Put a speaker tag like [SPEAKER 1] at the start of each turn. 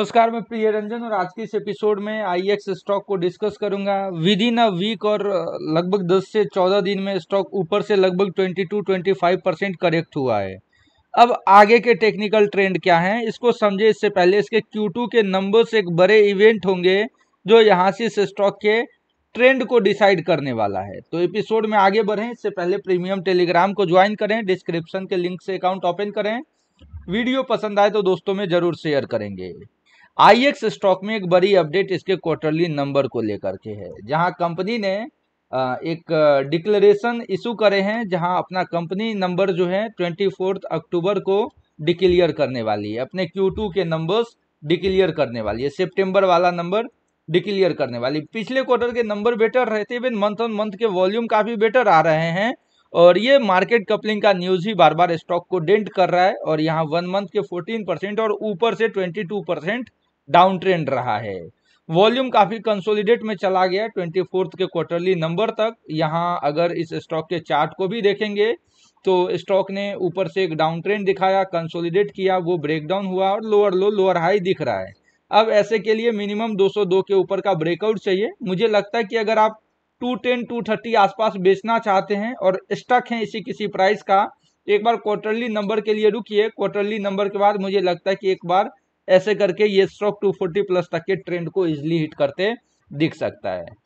[SPEAKER 1] नमस्कार मैं प्रिय रंजन और आज के इस एपिसोड में आई एक्स स्टॉक को डिस्कस करूंगा विद इन अ वीक और लगभग 10 से 14 दिन में स्टॉक ऊपर से लगभग 22-25 परसेंट करेक्ट हुआ है अब आगे के टेक्निकल ट्रेंड क्या हैं इसको समझे इससे पहले इसके Q2 के नंबर्स एक बड़े इवेंट होंगे जो यहाँ से इस स्टॉक के ट्रेंड को डिसाइड करने वाला है तो एपिसोड में आगे बढ़ें इससे पहले प्रीमियम टेलीग्राम को ज्वाइन करें डिस्क्रिप्शन के लिंक से अकाउंट ओपन करें वीडियो पसंद आए तो दोस्तों में जरूर शेयर करेंगे आईएक्स स्टॉक में एक बड़ी अपडेट इसके क्वार्टरली नंबर को लेकर के है जहां कंपनी ने एक डिक्लेरेशन इशू करे हैं जहां अपना कंपनी नंबर जो है ट्वेंटी फोर्थ अक्टूबर को डिक्लेयर करने वाली है अपने टू के नंबर्स डिक्लेयर करने वाली है सितंबर वाला नंबर डिक्लेयर करने वाली पिछले क्वार्टर के नंबर बेटर रहते हुए मंथ ऑन मंथ के वॉल्यूम काफ़ी बेटर आ रहे हैं और ये मार्केट कपलिंग का न्यूज़ ही बार बार स्टॉक को डेंट कर रहा है और यहाँ वन मंथ के 14 परसेंट और ऊपर से 22 परसेंट डाउन ट्रेंड रहा है वॉल्यूम काफ़ी कंसोलिडेट में चला गया ट्वेंटी फोर्थ के क्वार्टरली नंबर तक यहाँ अगर इस स्टॉक के चार्ट को भी देखेंगे तो स्टॉक ने ऊपर से एक डाउन ट्रेंड दिखाया कंसोलिडेट किया वो ब्रेकडाउन हुआ और लोअर लो लोअर हाई दिख रहा है अब ऐसे के लिए मिनिमम 202 के ऊपर का ब्रेकआउट चाहिए मुझे लगता है कि अगर आप 210 230 आसपास बेचना चाहते हैं और स्टक हैं इसी किसी प्राइस का एक बार क्वार्टरली नंबर के लिए रुकिए क्वार्टरली नंबर के बाद मुझे लगता है कि एक बार ऐसे करके ये स्टॉक 240 प्लस तक के ट्रेंड को इजिली हिट करते दिख सकता है